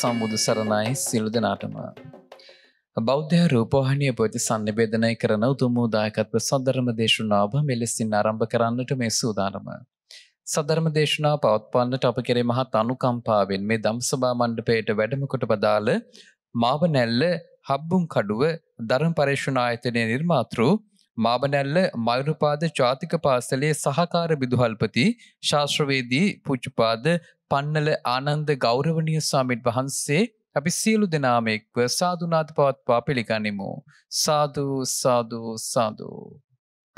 සම්බුදු සරණයි සිලු දෙනාටම. බෞද්ධ රූපවාහිනිය පොති සන්නිබේදනය කරන උතුම් වූ දායකත්ව සොදරම දේශනාව මෙලෙසින් ආරම්භ කරන්නට මේ සූදානම. සධර්ම දේශනා පවත්වන්නට අප කෙරේ මහත් අනුකම්පාවෙන් මේ දම්සභා මණ්ඩපයට වැඩමකොට පදාළ මාවනැල්ල හබ්බුන් කඩුව ධර්ම පර්ේෂණ ආයතනය නිර්මාතෘ මාබනැල්ල මයුරුපාද ජාතික පාසලේ සහකාර බිදුහල්පති ශාස්ත්‍රවේදී පුච්චපාද පන්නල ආනන්ද ගෞරවනය ස්වාමිට් වහන්සේ අපි සියලු දෙනාමෙක්ව සාධනාධ පවත්වා පිළිගනිමු. සාධූ සාධූ සාධූ.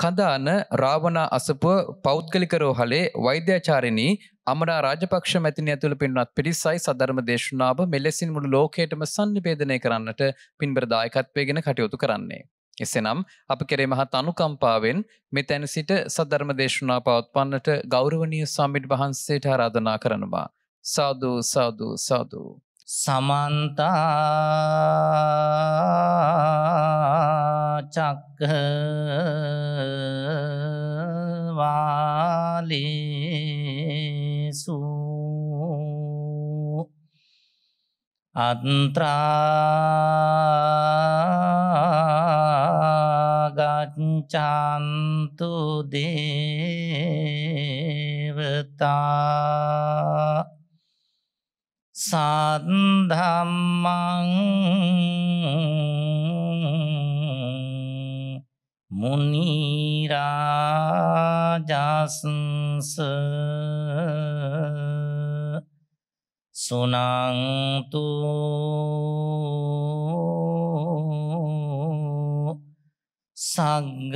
කඳාන රාවනා අසපුව පෞද්ගලික රෝහලේ වෛද්‍යාචාරිණී අමරා රාජපක්ෂ මැතිනි ඇතුළ පින්වත් පිරිසයි සධර්ම දේශනාව මෙලෙසින් මුළු ලෝකයටම සන්නිවේදනය කරන්නට පින්බරදායකත්වයගෙන කටයුතු කරන්නේ. එසෙනම් අප කෙරේ මහත් අනුකම්පාවෙන් මෙතැන සිට සද්ධර්ම දේශනා පවත්වන්නට ගෞරවනීය සම්මිට් වහන්සේට ආරාධනා කරනවා. සාදු සාදු සාදු සමන්තා චක්කවාලේසු අත්‍රාගච්ඡන්තු දේවතා සත්ධම්මං මුනිරාජාසන්ස සුනංතු සග්ග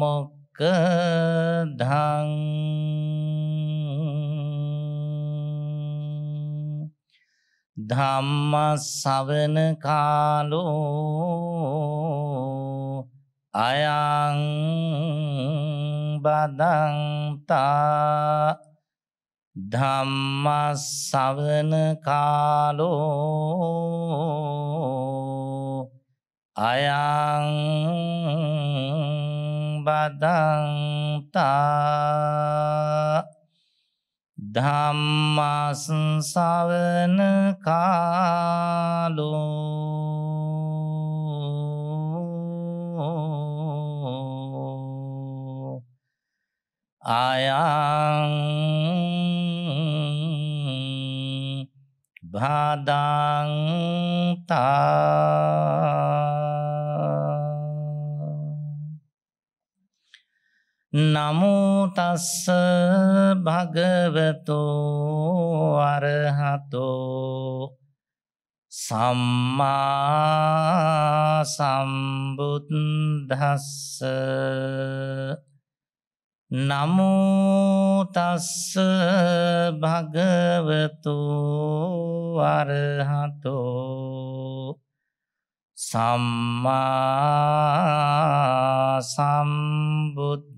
මොක්කධං ධම්ම සවන කාලෝ අයං බදන්තා ධම්ම සවන කාලෝ අයං බදන්තා ධම්මාසංසාවන කාලෝ ආයං භාදං තා නමුතස්ස භගවතෝ අරහතෝ සම්මා සම්බුද්ධස්ස නමුතස්ස භගවතු අරහතෝ සම්මා සම්බුද්ධ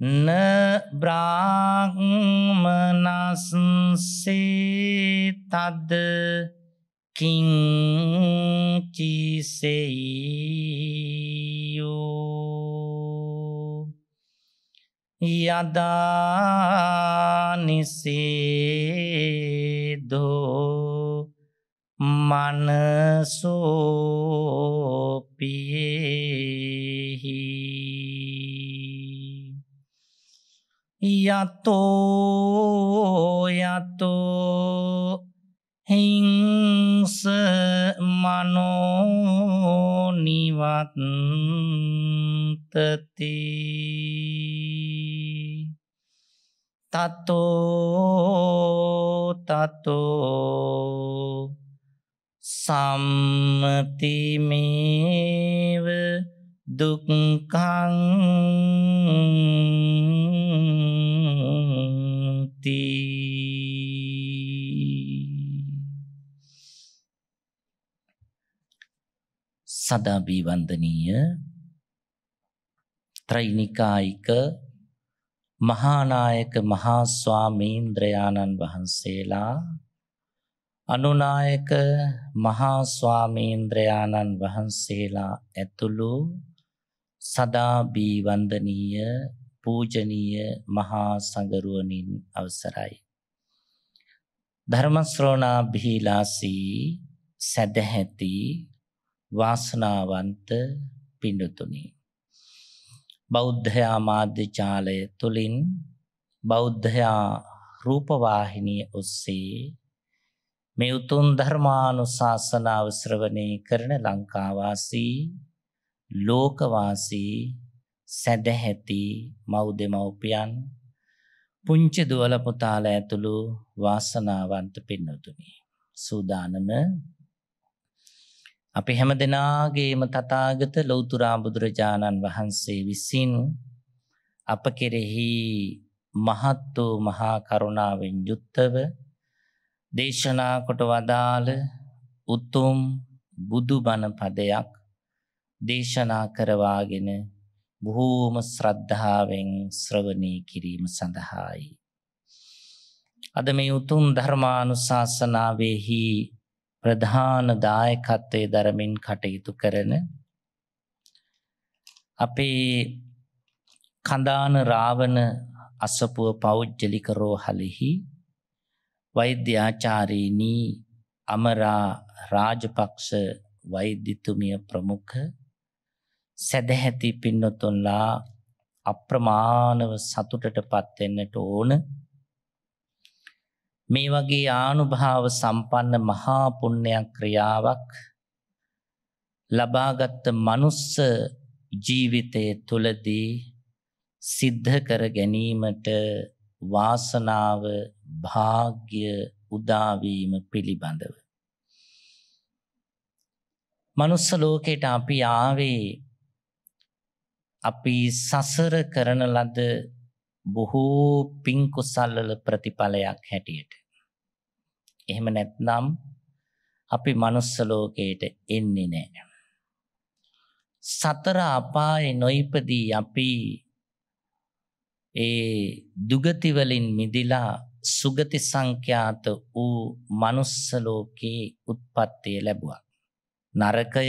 න බ්‍රාහ්මනස්සේ තද කිංචිසෙයෝ යදානිසේදෝ මනසෝපියෙහි යතෝ යතෝ හිංස මනෝනිවත්තති තතෝ තතෝ සම්මතිමේව දුක්කංති සදාබී වන්දනීය ත්‍රෛනිකායික මහානායක මහා ස්වාමීන්ද්‍රයාණන් වහන්සේලා අනුනායක මහා ස්වාමීන්ද්‍රයාණන් වහන්සේලා ඇතුළු සදා බී වන්දනීය පූජනීය මහා සංගරුවනින් අවසරයි. ධර්ම ශ්‍රෝණා බිහිලාසී සදැහැති වාසනාවන්ත පිඬුතුනි. බෞද්ධයා මාධ්‍ය ජාලය තුලින් බෞද්ධයා රූපවාහිනිය ඔස්සේ මේ උතුම් ධර්මානුශාසනාව ශ්‍රවණය කරන ලංකාවාසී ලෝකවාසී සැදැහැති මව්දෙමව්පියන් පුංචි දුවල පුතාලා ඇතුළු වාසනාවන්ත පින්නතුනි සූදානම අපි හැම දෙනාගේම තථාගත ලෞතුරා බුදුරජාණන් වහන්සේ විසින් අප කෙරෙහි මහත් වූ මහා කරුණාවෙන් යුක්තව දේශනා කොට වදාළ උතුම් බුදුබණ පදයක් දේශනා කරවාගෙන බොහෝම ශ්‍රද්ධාවෙන් ශ්‍රවණය කිරීම සඳහායි. අද මේ උතුම් ධර්මානුශාසනාවෙහි ප්‍රධාන දායකත්වයේ දරමින් කටයුතු කරන අපේ කඳාන රාවණ අසපුව පෞද්ගලික රෝහලෙහි වෛද්‍යාචාරීනී අමරා රාජපක්ෂ වෛද්‍යතුමිය ප්‍රමුඛ සැදැහැති පින්නතුන්ලා අප්‍රමාණව සතුටටපත් වෙන්නට ඕන මේ වගේ ආනුභාව සම්පන්න මහා පුණ්‍යයක් ක්‍රියාවක් ලබාගත් මනුස්ස ජීවිතයේ තුලදී සිද්ධ කර ගැනීමට වාසනාව වාග්ය උදා වීම පිළිබඳව මනුස්ස ලෝකයට අපි ආවේ අපි සසර කරන ලද බොහෝ පින්කුසල්ලල ප්‍රතිඵලයක් හැටියට. එහෙම නැත්නම් අපි මනුස්සලෝකයට එන්නේ නෑ. සතර අපාය නොයිපදී අපි ඒ දුගතිවලින් මිදිලා සුගති සංඛ්‍යාත වූ මනුස්සලෝකයේ උත්පත්තිය ලැබුවා. නරකය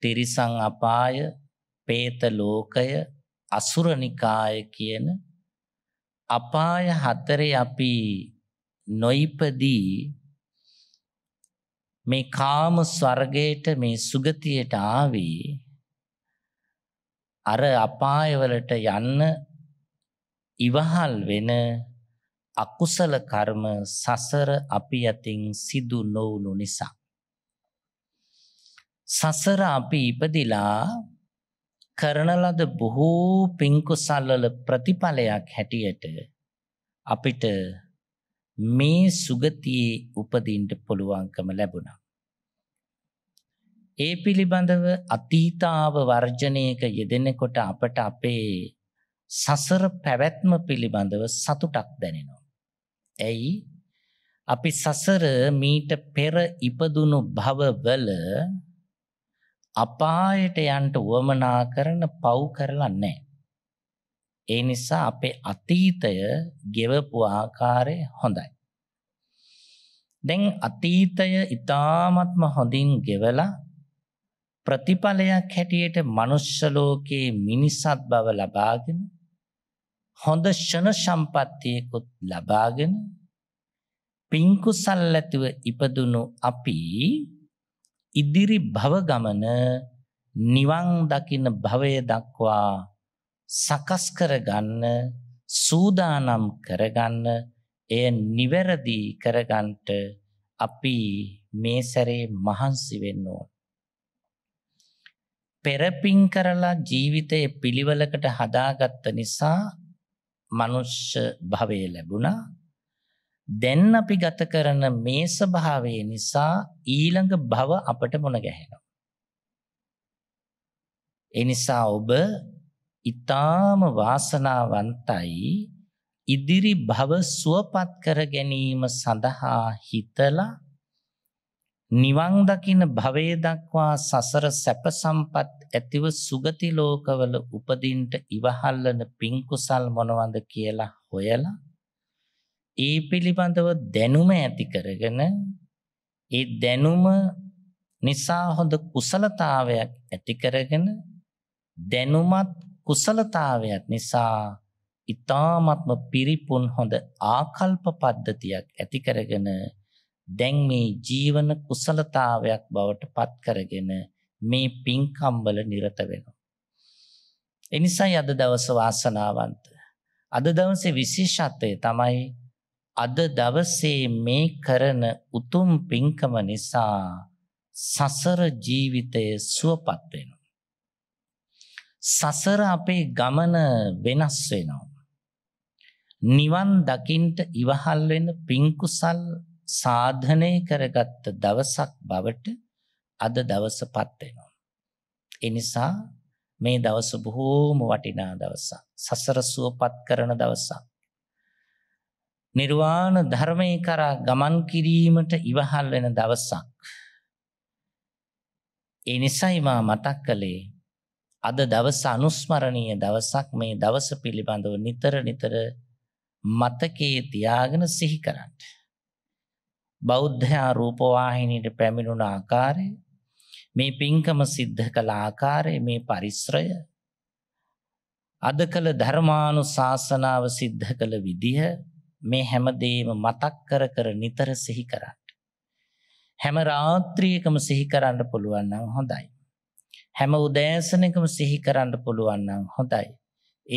තිරිසං අපාය പ്രേත ලෝකය අසුරනිකාය කියන අපාය හතරේ අපි නොයිපදී මේ කාම ස්වර්ගයට මේ සුගතියට ආවේ අර අපායවලට යන්න ඉවහල් වෙන අකුසල කර්ම සසර අපි යතින් සිදු නොවුණු නිසා සසර අපි ඉපදිලා කරන ලද බොහෝ පින්කුසල්වල ප්‍රතිඵලයක් හැටියට අපිට මේ සුගතියේ උපදින්න පුළුවන්කම ලැබුණා. ඒ පිළිබඳව අතීතාව වර්ජනයක යෙදෙනකොට අපට අපේ සසර පැවැත්ම පිළිබඳව සතුටක් දැනෙනවා. ඇයි? අපි සසර මීට පෙර ඉපදුණු භවවල අපායට යන්ට වුවමනා කරන පව් කරලා නෑ. ඒ නිසා අපේ අතීතය ගෙවපු ආකාරය හොඳයි. දැන් අතීතය ඉතාමත්ම හොඳින් ගෙවලා ප්‍රතිඵලයක් හැටියට මනුෂ්‍ය ලෝකයේ මිනිසත් බව ලබාගෙන හොඳ ෂණ සම්පත්තියකුත් ලබාගෙන පින්කුසල් ඇතුව ඉපදුණු අපි ඉදිරි භවගමන නිවන් දකින භවය දක්වා සකස් කරගන්න සූදානම් කරගන්න එය නිවැරදි කරගන්නට අපි මේ සැරේ මහන්සි වෙන්න ඕන. පෙරපින් කරලා ජීවිතය පිළිවෙලකට හදාගත්ත නිසා මනුෂ්‍ය භවය ලැබුණා දැන් අපි ගත කරන මේ ස්වභාවය නිසා ඊළඟ භව අපට මුණ ගැහෙනවා. ඒ නිසා ඔබ ඊ타ම වාසනාවන්තයි ඉදිරි භව සුවපත් කර ගැනීම සඳහා හිතලා නිවන් දකින භවයේ දක්වා සසර සැප සම්පත් ඇතිව සුගති ලෝකවල උපදින්ට ඉවහල්ලන පින් කුසල් මොනවද කියලා හොයලා ඒ පිළිබඳව දැනුම ඇති කරගෙන ඒ දැනුම නිසා හොඳ කුසලතාවයක් ඇති කරගෙන දැනුමත් කුසලතාවයක් නිසා ඊ타ත්ම පිරිපුන් හොඳ ආකල්ප පද්ධතියක් ඇති කරගෙන දැන් මේ ජීවන කුසලතාවයක් බවට පත් කරගෙන මේ පින්කම්වල නිරත වෙනවා. එනිසායි අද දවස වාසනාවන්ත. අද දවසේ විශේෂත්වය තමයි අද දවසේ මේ කරන උතුම් පින්කම නිසා සසර ජීවිතය සුවපත් වෙනවා. සසර අපේ ගමන වෙනස් වෙනවා. නිවන් දකින්ට ඉවහල් වෙන පින්කුසල් සාධනය කරගත්ත දවසක් බවට අද දවසපත් වෙනවා. එනිසා මේ දවස බොහෝම වටිනා දවසක්. සසර සුවපත් කරන දවසක්. නිර්වාණ ධර්මය කරා ගමන් කිරීමට ඉවහල් වෙන දවසක්. ඒ නිසයි මා මතක් කළේ අද දවස අනුස්මරණීය දවසක් මේ දවස පිළිබඳව නිතර නිතර මතකයේ තියාගෙන සිහි කරන්න. බෞද්ධයා රූපවාහිනියට පැමිණුණ ආකාරය මේ පින්කම සිද්ධ කළ ආකාරය මේ පරිශ්‍රය අද කළ ධර්මානුශාසනාව සිද්ධ කළ විදිහ මේ හැමදේම මතක් කර කර නිතර සිහි කරන්න. හැම රාත්‍රියකම සිහි කරන්න පුළුවන් නම් හොඳයි. හැම උදෑසනකම සිහි කරන්න පුළුවන් නම් හොඳයි.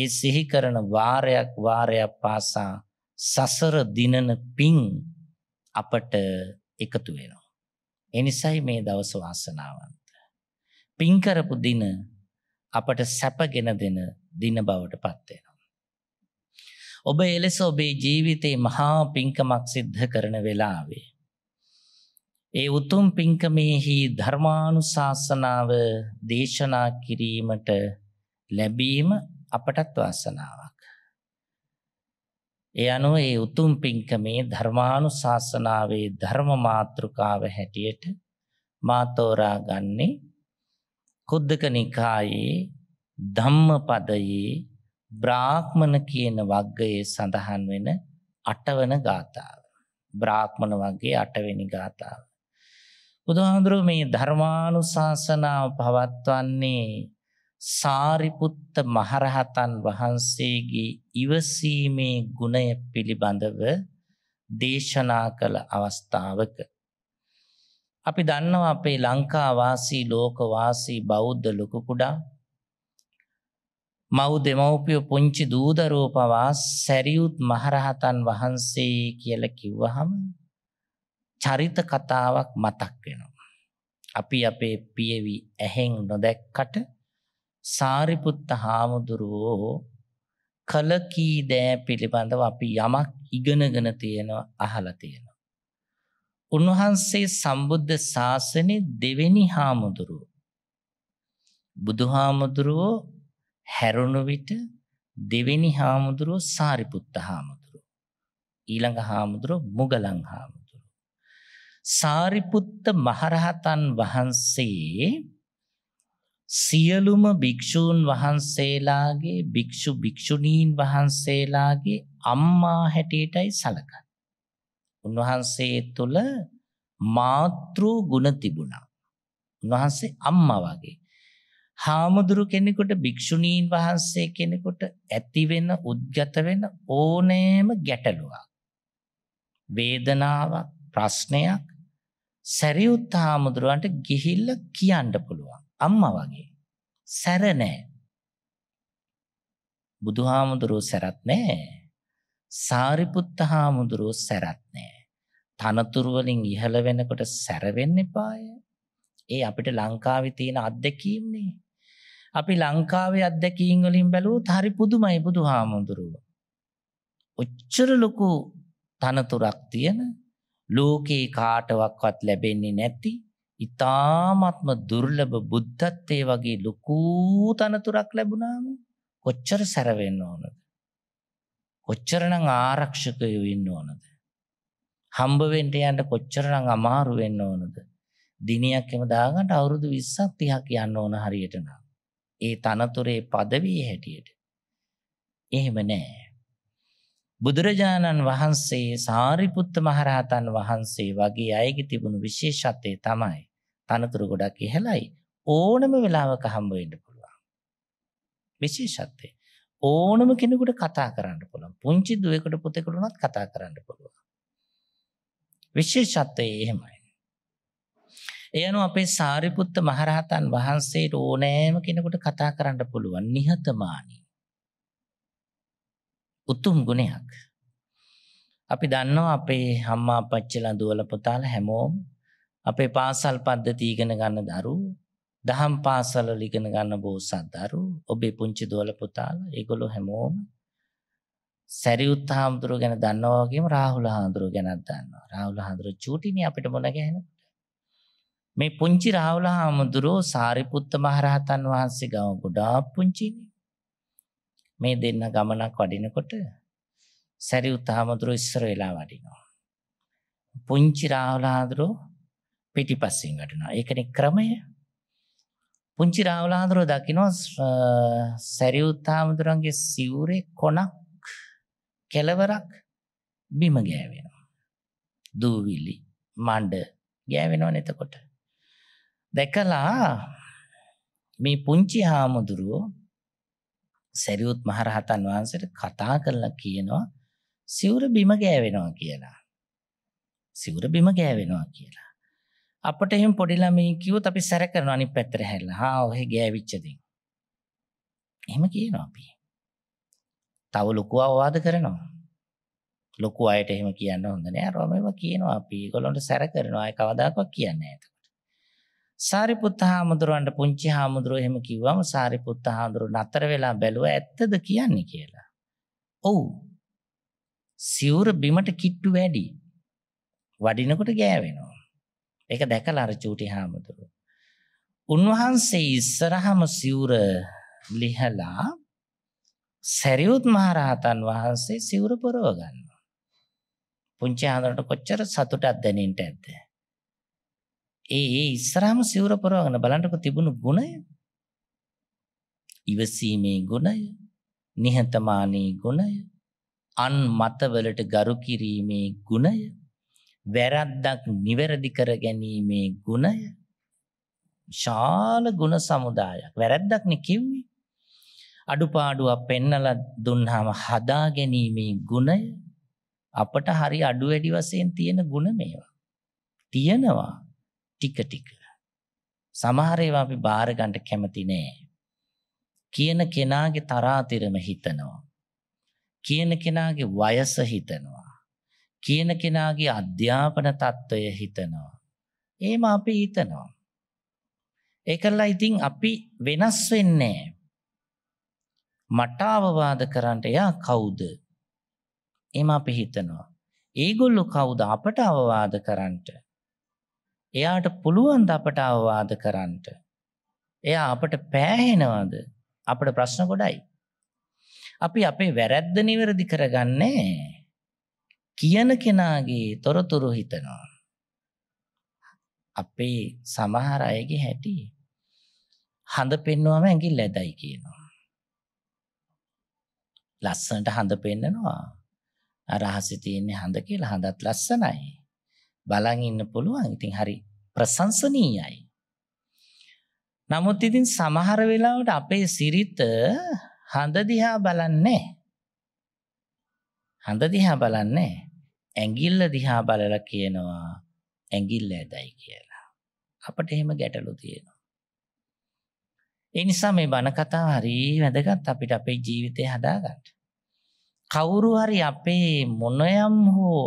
ඒ සිහි කරන වාරයක් වාරයක් පාසා සසර දිනන පිං අපට එකතු වෙනවා. ඒ නිසයි මේ දවස වාසනාවන්ත. පිං කරපු දින අපට සැපගෙන දෙන දින බවට පත් වෙනවා. ඔබ එලෙස ඔබේ ජීවිතේ මහා පිංකමක් සිද්ධ කරන වෙලාවේ ඒ උතුම් පිංකමේහි ධර්මානුශාසනාව දේශනා කිරීමට ලැබීම අපටත් වාසනාවක්. ඒ අනුව ඒ උතුම් පිංකමේ ධර්මානුශාසනාවේ ධර්ම මාතෘකාව හැටියට මා තෝරා ගන්නේ කුද්දක නිකායේ ධම්මපදයේ බ්‍රාහ්මණ කියන වග්ගයේ සඳහන් වෙන අටවන ගාථාව. බ්‍රාහ්මණ වග්ගයේ අටවෙනි ගාථාව. බුදුහාඳුරුව මේ ධර්මානුශාසනාව පවත්වන්නේ සාරිපුත්ත මහරහතන් වහන්සේගේ ඉවසීමේ ගුණය පිළිබඳව දේශනා කළ අවස්ථාවක අපි දන්නවා අපේ ලංකා වාසී ලෝක වාසී බෞද්ධ ලොකු කුඩා මව් දෙමව්පිය පුංචි දූදරෝ පවා සැරියුත් මහරහතන් වහන්සේ කියලා කිව්වහම චරිත කතාවක් මතක් වෙනවා. අපි අපේ පියවි ඇහෙන් නොදැක්කට සාරිපුත්ත හාමුදුරුවෝ කලකී දෑ පිළිබඳව අපි යමක් ඉගෙනගෙන තියෙනවා අහලා තියෙනවා. උන්වහන්සේ සම්බුද්ධ ශාසනයේ දෙවෙනි හාමුදුරුවෝ බුදුහාමුදුරුවෝ හැරුණු විට දෙවෙනි හාමුදුරුව සාරිපුත්ත හාමුදුරුව. ඊළඟ හාමුදුරුව මුගලං හාමුදුරුව. සාරිපුත්ත මහරහතන් වහන්සේ සියලුම භික්‍ෂූන් වහන්සේලාගේ භික්‍ෂු භික්‍ෂුණීන් වහන්සේලාගේ අම්මා හැටියටයි සලකන්න. උන්වහන්සේ තුළ මාතෘ ගුණ තිබුණා. උන්වහන්සේ අම්මා වගේ. හාමුදුරු කෙනෙකුට භික්‍ෂුණීන් වහන්සේ කෙනෙකුට ඇතිවෙන්න උද්ගත වෙන ඕනෑම ගැටලුවක්. වේදනාවක් ප්‍රශ්නයක් සැරියුත් හාමුදුරුවන්ට ගිහිල්ල කියන්න පුළුවන්. අම්ම වගේ. සැරනෑ. බුදු හාමුදුරුව සැරත් නෑ. සාරිපුත්ත හාමුදුරුව සැරත් නෑ. තනතුරුවලින් ඉහළ වෙනකොට සැරවෙන්න එපාය. ඒ අපිට ලංකාවි තියෙන අත්දැකීම්නේ. අපි ලංකාවේ අත්දැකීන් වලින් බැලුවොත් හරි පුදුමයි බුදුහාමුදුරුව. ඔච්චර ලොකු තනතුරක් තියෙන ලෝකේ කාටවත්වත් ලැබෙන්නේ නැති ඊ타ත්ම දුර්ලභ බුද්ධත්වයේ වගේ ලොකු තනතුරක් ලැබුණාම කොච්චර සැර වෙන්න ඕනද? කොච්චරනම් ආරක්ෂකයෝ වෙන්න ඕනද? හම්බ වෙන්න යන්න කොච්චරනම් අමාරු වෙන්න ඕනද? දිනයක් එම දාගන්න අවුරුදු 20ක් 30ක් යන්න ඕන හරියට නම්. ඒ තනතුරේ පදවී හැටියට. එහෙම නෑ. බුදුරජාණන් වහන්සේ සාරිපුත්ත මහරහතන් වහන්සේ වගේ අයගේ තිබුණු විශේෂත්වය තමයි තනතුරු ගොඩක් ඉහළයි ඕනම වෙලාවක හම්බ වෙන්න පුළුවන්. විශේෂත්වය ඕනම කෙනෙකුට කතා කරන්න පුළුවන්. පුංචි දුවෙකුට පුතෙකුට උනත් කතා කරන්න පුළුවන්. විශේෂත්වය එහෙමයි. එයනු අපේ සාරිපුත්ත මහරහතන් වහන්සේ ඕනෑම කෙනෙකුට කතා කරන්න පුළුවන් නිහතමානී. උතුම් ගුණයක්. අපි දන්නවා අපේ හම්මා පච්චලා දුවල පුතාල හැමෝම් අපේ පාසල් පද්ධති ඉගෙන ගන්න දරු දහම් පාසල්වල ඉගෙන ගන්න බෝසත් දරු ඔබේ පුංචි දුවල පුතාල ඒගොල්ලෝ හැමෝම සැරියුත් හාමුදුරුව ගැන දන්නවා වගේම රාහුල හාමුදුරුව ගැනත් දන්නවා. රාහුල හාමුදුරුව චූටිනේ අපිට මොන ගැහෙනවා. මේ පුංචි රාහුල හාමුදුරුවෝ සාරිපුත්ත මහරහතන් වහන්සේ ගම ගොඩා පුංචිනේ. මේ දෙන්න ගමනක් වඩිනකොට සැරියුත් හාමුදුරුවෝ ඉස්සර වෙලා වඩිනවා. පුංචි රාහුල හාමුදුරුවෝ පිටිපස්සෙන් වඩිනවා. ඒකනේ ක්‍රමය. පුංචි රාහුල හාමුදුරුවෝ දකිනවා සැරියුත් හාමුදුරුවන්ගේ සිවුරේ කොනක් කෙලවරක් බිම ගෑවෙනවා. දූවිලි මණ්ඩ ගෑවෙනවනේ එතකොට. දැකලා මේ පුංචි හාමුදුරුවෝ සරියුත් මහරහතන් වහන්සේට කතා කරලා කියනවා සිවුර බිම ගෑවෙනවා කියලා. සිවුර බිම ගෑවෙනවා කියලා. අපට එහෙම පොඩි ළමයි කිව්වොත් අපි සැර කරනවා අනිත් පැත්තට හැරිලා. "හා ඔහෙ ගෑවිච්ච දේ." එහෙම කියනවා අපි. තව ලොකු අවවාද කරනවා. ලොකු අයට එහෙම කියන්න හොඳ නෑ. අරම ඒවා කියනවා අපි. ඒගොල්ලන්ට සැර කරනවා. ඒ කවදාකවත් කියන්නේ නෑ. සාරිපුත්ත හාමුදුරුවන්ට පුංචි හාමුදුරුව එහෙම කිව්වම සාරිපුත්ත හාමුදුරුව නතර වෙලා බැලුව ඇත්තද කියන්නේ කියලා. ඔව්. සිවුර බිමට කිට්ටු වැඩි. වඩිනකොට ගෑවෙනවා. ඒක දැකලා අර චූටි හාමුදුරුව. උන්වහන්සේ ඉස්සරහම සිවුර ලිහලා සරියුත් මහරහතන් වහන්සේ සිවුර පොරව ගන්නවා. පුංචි හාමුදුරුවන්ට කොච්චර සතුටක් දැනෙන්නට ඇද්ද? ඒ ඒ ඉස්සරහම සිවුර පරවගෙන බලන්නකො තිබුණු ගුණය ඉවසීමේ ගුණය නිහතමානී ගුණය අන් මතවලට ගරු කිරීමේ ගුණය වැරද්දක් නිවැරදි කර ගැනීමේ ගුණය ශාල ගුණ සමුදායක් වැරද්දක් නේ කිව්වේ අඩුපාඩුවක් පෙන්නලා දුන්නාම හදා ගැනීමේ ගුණය අපට හරි අඩු වැඩි වශයෙන් තියෙන ගුණ මේවා තියෙනවා ටික ටික. සමහර ඒවා අපි බාර ගන්න කැමති නෑ. කියන කෙනාගේ තරාතිරම හිතනවා. කියන කෙනාගේ වයස හිතනවා. කියන කෙනාගේ අධ්‍යාපන තත්ත්වය හිතනවා. එහෙම අපි හිතනවා. ඒකලා ඉතින් අපි වෙනස් වෙන්නේ මට අවවාද කරන්න එයා කවුද? එහෙම අපි හිතනවා. ඒගොල්ලෝ කවුද අපට අවවාද කරන්නට? එයාට පුළුවන් අපට අවවාද කරන්නට. එයා අපට පෑහෙනවාද අපට ප්‍රශ්න ගොඩයි. අපි අපේ වැරැද්ද නිවැරදි කරගන්නේ කියන කෙනාගේ තොරතුරු හිතනවා. අපේ සමහර අයගේ හැටි හඳ පෙන්වුවම ඇඟිල්ල ඇදයි කියනවා. ලස්සනට හඳ පෙන්නනවා. අරහසි තියෙන්නේ හඳ කියලා හඳත් ලස්සනයි. බලන් ඉන්න පුළුවන්. ඉතින් හරි ප්‍රශංසනීයයි. නමුත් ඉතින් සමහර වෙලාවට අපේ සිරිත හඳ දිහා බලන්නේ හඳ දිහා බලන්නේ ඇඟිල්ල දිහා බලලා කියනවා ඇඟිල්ල ඇදයි කියලා. අපට එහෙම ගැටලු තියෙනවා. ඒ නිසා මේ බණ කතා හරි වැදගත් අපිට අපේ ජීවිතය හදාගන්න. කවුරු හරි අපේ මොනයම් හෝ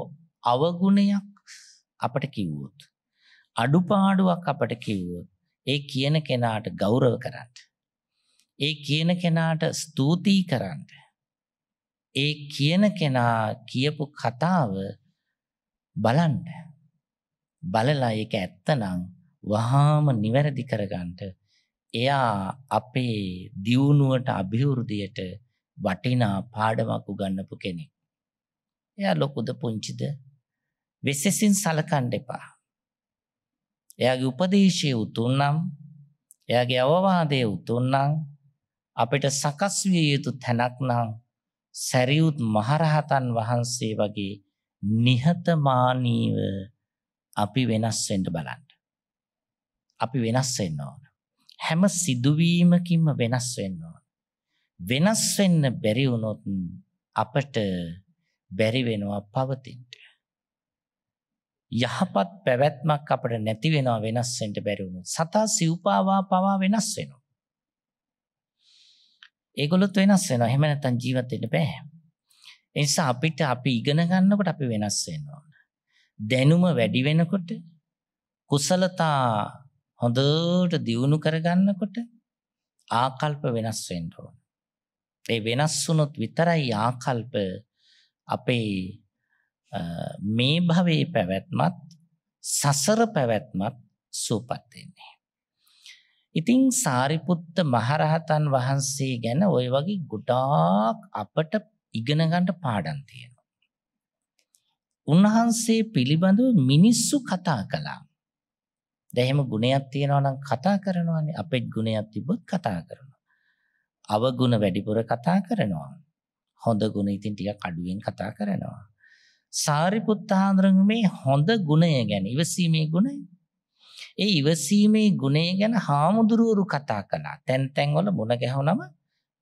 අවගුණයක් අපට කිව්වොත්. අඩුපාඩුවක් අපට කිව්වොත් ඒ කියන කෙනාට ගෞරව කරන්න. ඒ කියන කෙනාට ස්තුතියි කරන්න. ඒ කියන කෙනා කියපු කතාව බලන්න. බලලා ඒක ඇත්තනම් වහාම නිවැරදි කරගන්න එයා අපේ දියුණුවට අභිවෘද්ධියට වටිනා පාඩමක් උගන්වපු කෙනෙක්. එයා ලොකුද පුංචිද වෙසෙසින් සලකණ්ඩ එපා. එයාගේ උපදේශය උතුන්නම් එයාගේ අවවාදය උතුන්නම් අපිට සකස් විය යුතු තැනක් නම් සැරියුත් මහරහතන් වහන්සේ වගේ නිහතමානීව අපි වෙනස් වෙන්න බලන්න. අපි වෙනස් වෙන්න ඕන. හැම සිදුවීමකින්ම වෙනස් වෙන්න ඕන. වෙනස් වෙන්න බැරි වුණොත් අපට බැරි වෙනවා පවතින්න. යහපත් පැවැත්මක් අපට නැති වෙනවා වෙනස්සෙන්ට බැරිවුණු. සතා සිව්පාවා පවා වෙනස් වෙනවා. ඒගොලොත් වෙනස් වෙනවා. එහෙම නැත්නම් ජීවත් වෙන්න බෑ. ඒ නිසා අපිට අපි ඉගෙන ගන්නකොට අපි වෙනස් වෙනවා. දැනුම වැඩි වෙනකොට කුසලතා හොඳට දියුණු කරගන්නකොට ආකල්ප වෙනස් වෙන්න ඕන. ඒ වෙනස් වුණොත් විතරයි ආකල්ප අපේ මේ භවයේ පැවැත්මත් සසර පැවැත්මත් සූපත්වෙන්නේ. ඉතිං සාරිපුත්ත මහරහතන් වහන්සේ ගැන ඔය වගේ ගොඩාක් අපට ඉගෙනගන්ට පාඩන් තියෙනවා. උන්වහන්සේ පිළිබඳව මිනිස්සු කතා කලා. දැහෙම ගුණයක් තියෙනවනම් කතා කරනවානේ අපෙත් ගුණයක් තිබොත් කතා කරනවා. අවගුණ වැඩිපුර කතා කරනවා. හොඳ ගුණ ඉතින් ටික අඩුවෙන් කතා කරනවා. සාරිපුත්තාන්දරන් මේ හොඳ ගුණය ගැන ඉවසීමේ ගුණය. ඒ ඉවසීමේ ගුණය ගැන හාමුදුරුවරු කතා කළා. තැන් තැන්වල මුණ ගැහුනම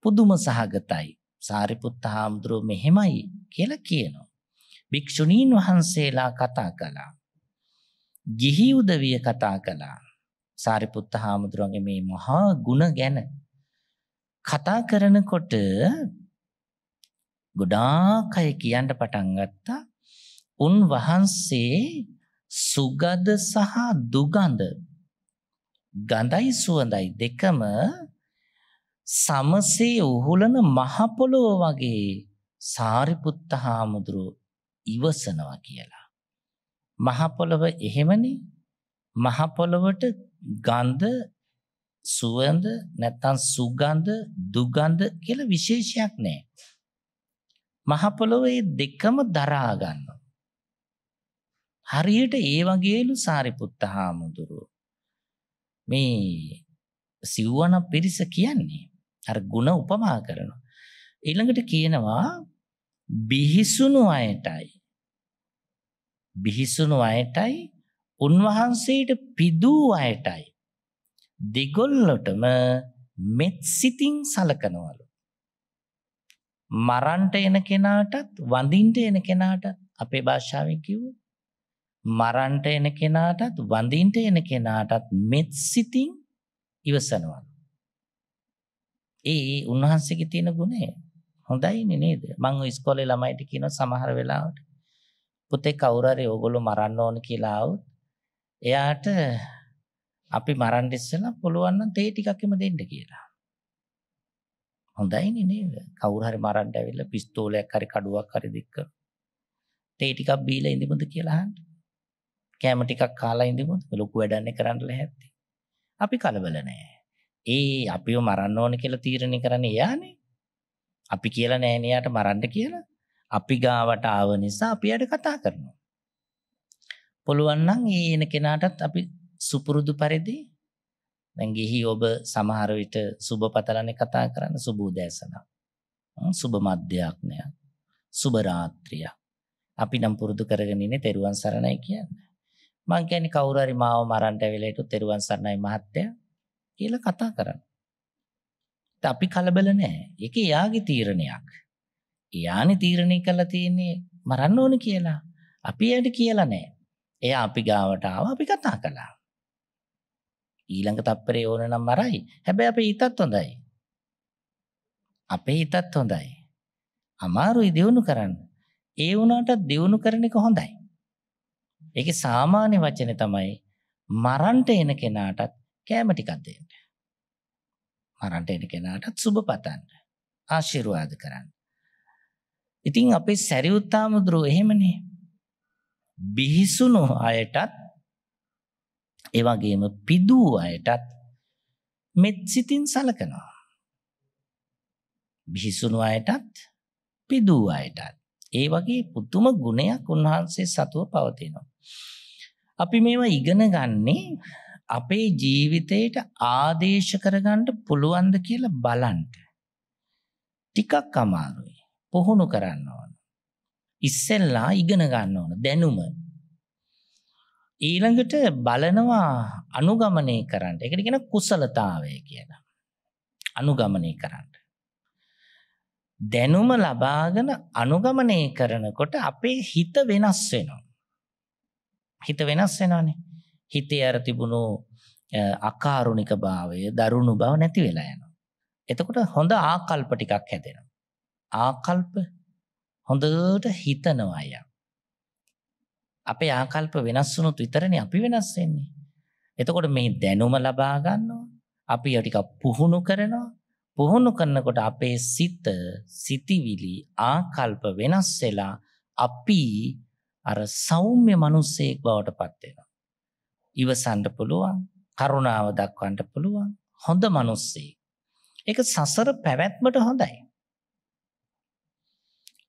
පුදුම සහගතයි. සාරිපුත්ත හාමුදුරුව මෙහෙමයි කියලා කියනවා. භික්ෂුණීන් වහන්සේලා කතා කළා. ගිහි උදවිය කතා කළා. සාරිපුත්ත හාමුදුරුවන්ගේ මේ මහා ගුණ ගැන කතා කරනකොට ගොඩාක් අය කියන්න පටන් ගත්තා උන්වහන්සේ සුගඳ සහ දුගඳ ගඳයි සුවඳයි දෙකම සමසේ උහුලන මහ පොළොව වගේ සාරිපුත්ත හාමුදුරුව ඉවසනවා කියලා. මහ පොළව එහෙමනේ මහ පොළවට ගඳ සුවඳ නැත්තම් සුගඳ දුගඳ කියලා විශේෂයක් නැහැ. මහ පොළොවේ දෙකම දරා ගන්නවා. හරියට ඒ වගේලු සාරිපුත්ත හාමුදුරුව. මේ සිව්වන පිරිස කියන්නේ. අර ගුණ උපමා කරනවා. එළඟට කියනවා බිහිසුණු අයටයි. බිහිසුණු අයටයි උන්වහන්සේට පිදූ අයටයි. දෙගොල්ලොටම මෙත් සිතින් සලකනවලු. මරන්ට එන කෙනාටත් වඳින්ට එන කෙනාට අපේ භාෂාවෙන් කිව්වොත් මරන්ට එන කෙනාටත් වඳින්ට එන කෙනාටත් මෙත් සිතින් ඉවසනවා. ඒ උන්වහන්සේගේ තියෙන ගුණය හොඳයිනේ නේද? මම ඉස්කෝලේ ළමයිට කියන සමහර වෙලාවට පුතේ කවුරු හරි ඕගොල්ලෝ මරන්න ඕන කියලා આવුත් එයාට අපි මරන්න ඉස්සෙල්ලා පුළුවන් නම් තේ ටිකක්ම දෙන්න කියලා. හොඳයිනේ නේද? කවුරු හරි මරන්න ඇවිල්ලා පිස්තෝලයක් හරි කඩුවක් හරි දික් කරනවා. තේ ටිකක් බීලා ඉඳිමුද කියලා අහන්න. කෑම ටිකක් කාලා ඉඳිමුද ලොකු වැඩන්නේ කරන්න ලැහැත්ති. අපි කලබල නෑ. ඒ අපිව මරන්න ඕන කියලා තීරණය කරන්නේ එයානේ. අපි කියලා නෑනේ යාට මරන්න කියලා. අපි ගාවට ආව නිසා අපි යට කතා කරනවා. පුළුවන් නම් ඒ එන කෙනාටත් අපි සුපුරුදු පරිදි දැන් ගිහි ඔබ සමහර විට සුබ පතලනේ කතා කරන්න සුබ උදෑසන. සුබ මධ්‍යයක්නය. සුබ රාත්‍රිය. අපි නම් පුරුදු කරගෙන ඉන්නේ තෙරුවන් සරණයි කියන්නේ. මං කියන්නේ කවුරු හරි මාව මරන්න වෙලෙට තෙරුවන් සරණයි මහත්තයා කියලා කතා කරන. අපි කලබල නැහැ. ඒක එයාගේ තීරණයක්. එයානේ තීරණය කළා තියෙන්නේ මරන්න ඕනේ කියලා. අපි එයාට කියලා නැහැ. එයා අපි ගාවට ආවා අපි කතා කළා. ඊළඟ තප්පරේ ඕන නම් මරයි. හැබැයි අපේ හිතත් හොඳයි. අපේ හිතත් හොඳයි. අමාරුයි දියුණු කරන්න. ඒ වුණාට දියුණු කරන එක හොඳයි. ඒකේ සාමාන්‍ය වචනේ තමයි මරන්ට එන කෙනාටත් කෑම ටිකක් දෙන්න. මරන්ට එන කෙනාටත් සුබ පතන්න. ආශිර්වාද කරන්න. ඉතින් අපේ සැරියුත්තාමුද්‍රෝ එහෙමනේ. බිහිසුණු අයටත් ඒ වගේම පිදූ අයටත් මෙත් සිතින් සලකනවා. බිහිසුණු අයටත් පිදූ අයටත් ඒ වගේ පුදුම ගුණයක් උන්වහන්සේ සතුව පවතිනවා. අපි මේවා ඉගෙන ගන්නේ අපේ ජීවිතයට ආදේශ කරගන්නට පුළුවන්ද කියලා බලන්ට. ටිකක් අමාරුයි. පුහුණු කරන්න ඕන. ඉස්සෙල්ලා ඉගෙන ගන්න ඕන දැනුම. ඊළඟට බලනවා අනුගමනය කරන්න. ඒකට කියන කුසලතාවය කියලා. අනුගමනය කරන්න. දැනුම ලබාගෙන අනුගමනය කරනකොට අපේ හිත වෙනස් වෙනවා. හිත වෙනස් වෙනවානේ. හිතේ අර තිබුණු අකාරුණික භාවය, දරුණු බව නැති වෙලා යනවා. එතකොට හොඳ ආකල්ප ටිකක් හැදෙනවා. ආකල්ප හොඳට හිතනවා අය. අපේ ආකල්ප වෙනස් වුණොත් විතරනේ අපි වෙනස් වෙන්නේ. එතකොට මේ දැනුම ලබා ගන්නවා. අපි ටිකක් පුහුණු කරනවා. පුහුණු කරනකොට අපේ සිත, සිතිවිලි, ආකල්ප වෙනස් වෙලා අපි අර සෞම්‍ය මිනිස්සෙක් බවට පත් වෙනවා. ඉවසන්න පුළුවන්, කරුණාව දක්වන්න පුළුවන් හොඳ මිනිස්සෙක්. ඒක සසර පැවැත්මට හොඳයි.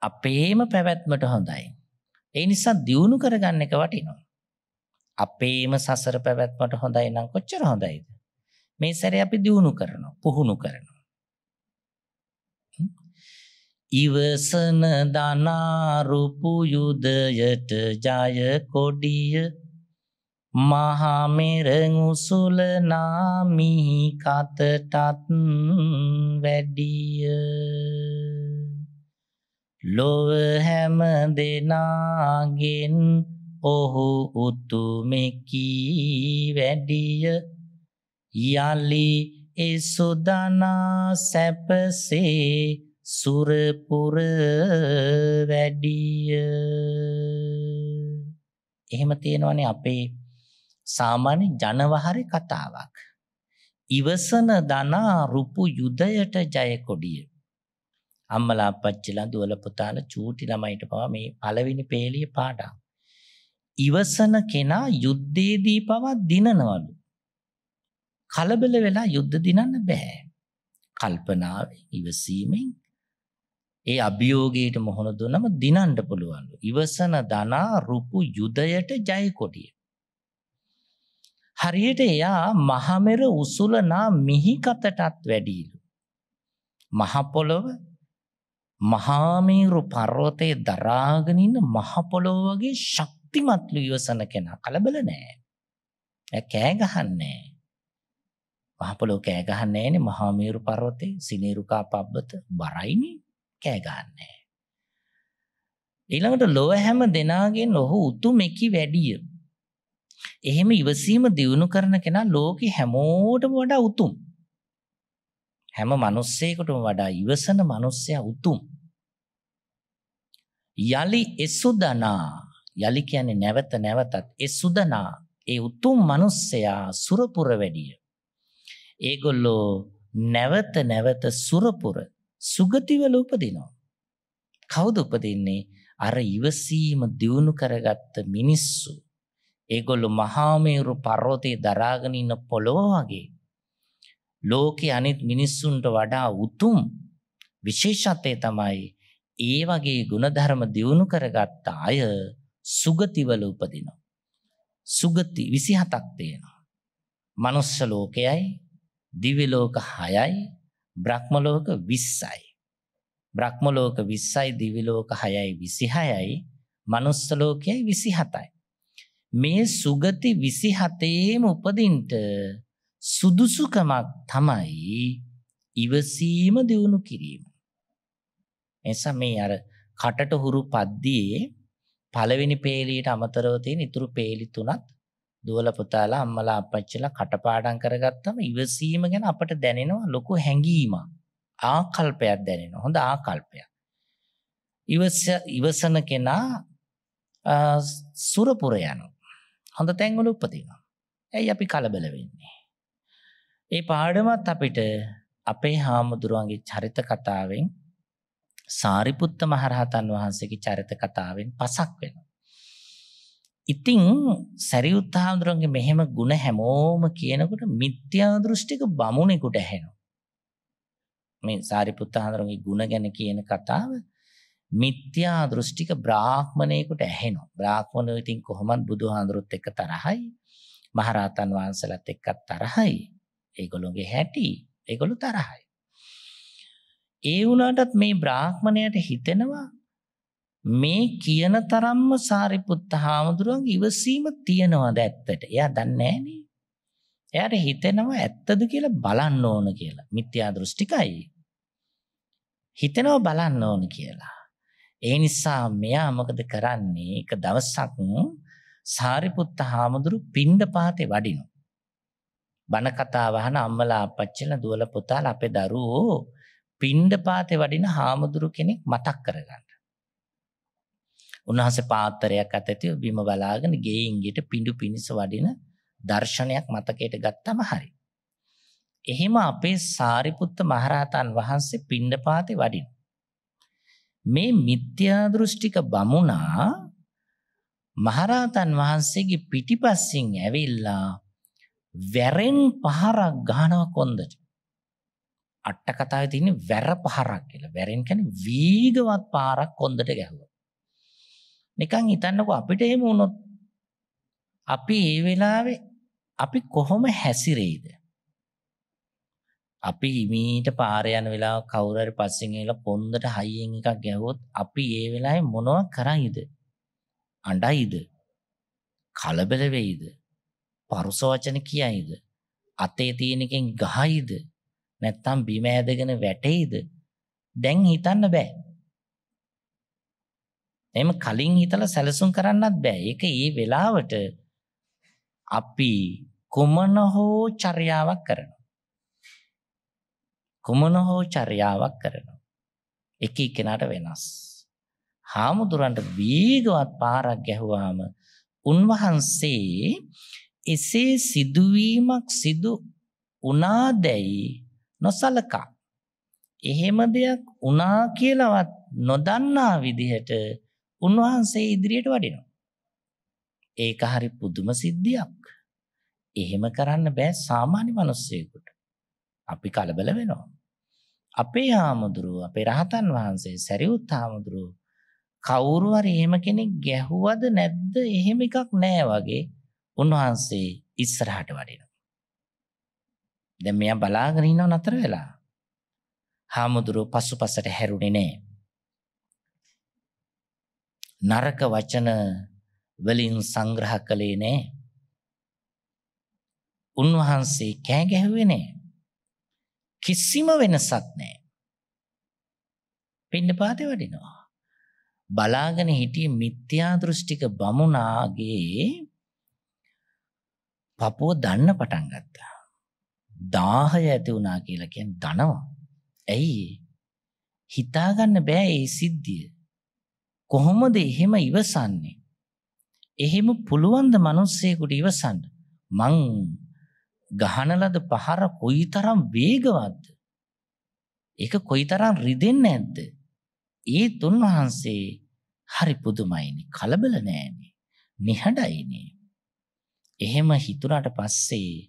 අපේම පැවැත්මට හොඳයි. ඒ නිසා දියුණු කරගන්න එක වටිනවා. අපේම සසර පැවැත්මට හොඳයි නම් කොච්චර හොඳයිද? මේ සැරේ අපි දියුණු කරනවා, පුහුණු කරනවා. ඉවසන දනාරුපු යුදයට ජය කොඩිය මහාමෙරගුසුල නාමිහි කතටත් වැඩිය ලොව හැම දෙනාගෙන් ඔහු උතුමෙකී වැඩිය යලි එසුදනා සැපසේ සුරපුර වැඩිය එහෙම තියෙනවනේ අපේ සාමාන්‍ය ජනවහරි කතාවක් ඉවසන දනා රුපු යුදයට ජය කොඩිය අම්මලා අපච්චිලා දුවල පුතාල චූටි ළමයිට පවා මේ පළවෙනි පේලිය පාඩම් ඉවසන කෙනා යුද්ධයේදී පවා දිනනවලු කලබල වෙලා යුද්ධ දිනන්න බෑ කල්පනාවෙන් ඉවසීමෙන් ඒ අභියෝගයට මොහොන දුන්නම දිනන්ඩ පුළුවන්ලු. ඉවසන දනා රුපු යුදයට ජයකොටිය. හරියට එයා මහමෙර උසුලනා මිහිකතටත් වැඩීලු. මහපොළොව මහාමීරු පර්වතය දරාගෙනන්න මහපොළොව වගේ ශක්තිමත්ලු ඉවසන කෙනා කලබල නෑ. කෑගහන්නේ. මහපොළොව කෑගහන්නේන මහාමීරු පර්වතය සිනේරුකා පබ්බත බරයිනේ කෑ ගන්නෑ. ඊළඟට ලොව හැම දෙනාගෙන් ඔහු උතුම් එකි වැඩිය. එහෙම ඉවසීම දියුණු කරන කෙනා ලෝකෙ හැමෝටම වඩා උතුම්. හැම මිනිස්සෙකුටම වඩා ඉවසන මිනිස්සයා උතුම්. යලි එසුදනා යලි කියන්නේ නැවත නැවතත් එසුදනා ඒ උතුම් මිනිස්සයා සුරපුර වැඩිය. ඒගොල්ලෝ නැවත නැවත සුරපුර සුගතිවල උපදිනවා. කවුද උපදින්නේ? අර ඉවසීම දියුණු කරගත්ත මිනිස්සු. ඒගොල්ලෝ මහා මේරු පර්වතේ දරාගෙන ඉන්න පොළොව වගේ. ලෝකේ අනිත් මිනිස්සුන්ට වඩා උතුම් විශේෂත්වය තමයි ඒ වගේ ಗುಣධර්ම දියුණු කරගත්ත අය සුගතිවල උපදිනවා. සුගති 27ක් තියෙනවා. මනුෂ්‍ය ලෝකයයි, දිව්‍ය ලෝක 6යි, බ්‍රහ්මලෝක 20යි. බ්‍රහ්මලෝක 20යි, දිවිලෝක 6යි, 26යි, manuss ලෝකයයි 27යි. මේ සුගති 27ේම උපදින්ට සුදුසුකමක් තමයි ඉවසීම දිනු කිරීම. එනිසා මේ අර කටට හුරු පද්දියේ පළවෙනි peelියට අමතරව තියෙන ඉතුරු peeli තුනත් දුවල පුතාලා අම්මලා අපච්චිලා කටපාඩම් කරගත්තම ඉවසීම ගැන අපට දැනෙනවා ලොකු හැඟීමක්. ආකල්පයක් දැනෙනවා. හොඳ ආකල්පයක්. ඉවස ඉවසන කෙනා සුරපුර යනවා. හොඳ තැන්වල උපදිනවා. ඇයි අපි කලබල වෙන්නේ? ඒ පාඩමත් අපිට අපේ හාමුදුරුවන්ගේ චරිත කතාවෙන් සාරිපුත්ත මහරහතන් වහන්සේගේ චරිත කතාවෙන් පසක් වෙනවා. ඉතිං සැරියුත්හාමුදුරන්ගේ මෙහෙම ගුණ හැමෝම කියනකොට මිත්‍යා දෘෂ්ටික බමුණෙකුට ඇහෙනවා. මේ සාරිපුත්තහාමුදුරන්ගේ ගුණ ගැන කියන කතාව මිත්‍යා දෘෂ්ටික බ්‍රාහ්මණයෙකුට ඇහෙනවා. බ්‍රාහ්මණයෝ ඉතින් කොහොමද බුදුහාඳුරුත් එක්ක තරහයි. මහරහතන් වහන්සේලාත් එක්ක තරහයි. ඒගොල්ලෝගේ හැටි ඒගොල්ලෝ තරහයි. ඒ වුණාටත් මේ බ්‍රාහ්මණයට හිතෙනවා මේ කියන තරම්ම සාරිපුත්ත හාමුදුරුවන් ඉවසීම තියෙනවද ඇත්තට. එයා දන්නේ නෑනේ. එයාට හිතෙනවා ඇත්තද කියලා බලන්න ඕන කියලා. මිත්‍යා දෘෂ්ටිකයි. හිතෙනවා බලන්න ඕන කියලා. ඒ නිසා මෙයා මොකද කරන්නේ? එක දවසක් සාරිපුත්ත හාමුදුරු පිණ්ඩපාතේ වඩිනවා. බණ කතා වහන අම්මලා අපච්චිලා දුවල පුතාලා අපේ දරුවෝ පිණ්ඩපාතේ වඩින හාමුදුරු කෙනෙක් මතක් කරගන්න. උන්වහන්සේ පාත්තරයක් අත ඇතිව බිම බලාගෙන ගෙයින් ගෙට පිඬු පිනිස වඩින දර්ශනයක් මතකයට ගත්තම හරි. එහෙම අපේ සාරිපුත්ත මහරහතන් වහන්සේ පිණ්ඩපාතේ වඩින. මේ මිත්‍යා දෘෂ්ටික බමුණා මහරහතන් වහන්සේගේ පිටිපස්සෙන් ඇවිල්ලා වැරෙන් පහරක් ගහනවා කොන්දට. අට්ට කතාවේ තියෙන වැර පහරක් කියලා. වැරෙන් කියන්නේ වේගවත් පාරක් කොන්දට ගැහුවා. නිකන් හිතන්නකෝ අපිට එහෙම වුණොත් අපි ඒ වෙලාවේ අපි කොහොම හැසිරෙයිද? අපි මීට පාර යන වෙලාව කවුරු හරි පස්සෙන් එලා පොන්දට හයියෙන් එකක් ගැහුවොත් අපි ඒ වෙලාවේ මොනවා කරයිද? අඬයිද? කලබල වෙයිද? පරුස වචන කියයිද? අතේ තියෙනකින් ගහයිද? නැත්තම් බිම ඇදගෙන වැටෙයිද? දැන් හිතන්න බෑ. එහෙම කලින් හිතලා සැලසුම් කරන්නත් බෑ. ඒක ඒ වෙලාවට අපි කුමන හෝ චර්යාවක් කරනවා. කුමන හෝ චර්යාවක් කරනවා. එක එක්කෙනාට වෙනස්. හාමුදුරන්ට වේගවත් පාරක් ගැහුවාම උන්වහන්සේ එසේ සිදුවීමක් සිදු උනාදැයි නොසලකා එහෙම දෙයක් උනා කියලාවත් නොදන්නා විදිහට උන්වහන්සේ ඉදිරියට වඩිනවා. ඒක හරි පුදුම සිද්ධියක්. එහෙම කරන්න බෑ සාමාන්‍ය මිනිස්සෙකුට. අපි කලබල වෙනවා. අපේ ආමුදුරුව, අපේ රහතන් වහන්සේ සරියුත් ආමුදුරුව කවුරු හරි එහෙම කෙනෙක් ගැහුවද නැද්ද? එහෙම එකක් නෑ වගේ උන්වහන්සේ ඉස්සරහට වඩිනවා. දැන් මෙයා බලාගෙන ඉන්නව නතර වෙලා. හාමුදුරුව පසුපසට හැරුණේ නෑ. නරක වචන වලින් සංග්‍රහ කළේ නෑ. උන්වහන්සේ කෑ ගැහුවේ නෑ. කිසිම වෙනසක් නෑ. පින්නපාතේ වඩිනවා. බලාගෙන හිටියේ මිත්‍යා දෘෂ්ටික බමුණාගේ පපුව දන්න පටන් ගත්තා. දාහය ඇති වුණා කියලා කියන්නේ දනවා. ඇයි? හිතාගන්න බෑ ඒ සිද්ධිය. කොහොමද එහෙම ඉවසන්නේ? එහෙම පුළුවන් ද මිනිස්සෙකුට ඉවසන්න? මං ගහන ලද පහර කොයිතරම් වේගවත්ද? ඒක කොයිතරම් රිදෙන්නේ නැද්ද? ඒ තුන්වහන්සේ හරි පුදුමයිනේ. කලබල නෑනේ. නිහඬයිනේ. එහෙම හිතුණාට පස්සේ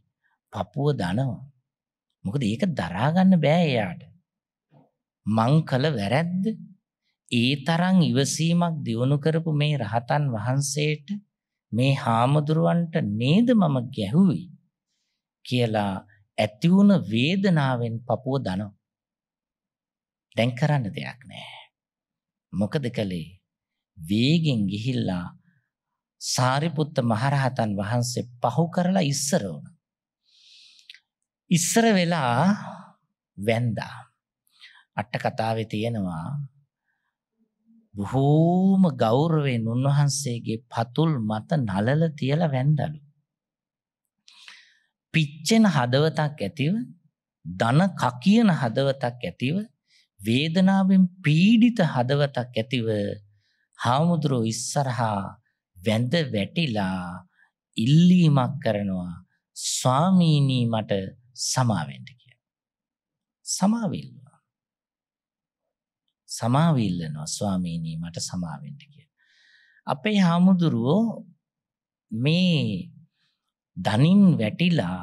පපුව දනවා. මොකද ඒක දරාගන්න බෑ එයාට. මං කළ වැරද්ද ඒ තරම් ඉවසීමක් දියුණු කරපු මේ රහතන් වහන්සේට මේ හාමුදුරුවන්ට නේද මම ගැහුවේ කියලා ඇති වුණ වේදනාවෙන් පපුව දනෝ. දැන් කරන්න දෙයක් නැහැ. මොකද කළේ? වේගෙන් ගිහිල්ලා සාරිපුත්ත මහරහතන් වහන්සේ පහු කරලා ඉස්සර වුණා. ඉස්සර වෙලා වැන්දා. අට කතාවේ තියෙනවා බොහෝම ගෞරවයෙන් උන්වහන්සේගේ පතුල් මත නලල තියලා වැන්දලු. පිච්චෙන හදවතක් ඇතිව දන කකියන හදවතක් ඇතිව වේදනාවෙන් පීඩිත හදවතක් ඇතිව හාමුදුරුව ඉස්සරහා වැඳ වැටිලා ඉල්ලීමක් කරනවා ස්වාමීනී මට සමාවෙන්ට කිය. සමාවිල්ල. සමාව ඉල්ලනවා ස්වාමීනි මට සමාවෙන්න කියලා. අපේ හාමුදුරුවෝ මේ දනින් වැටිලා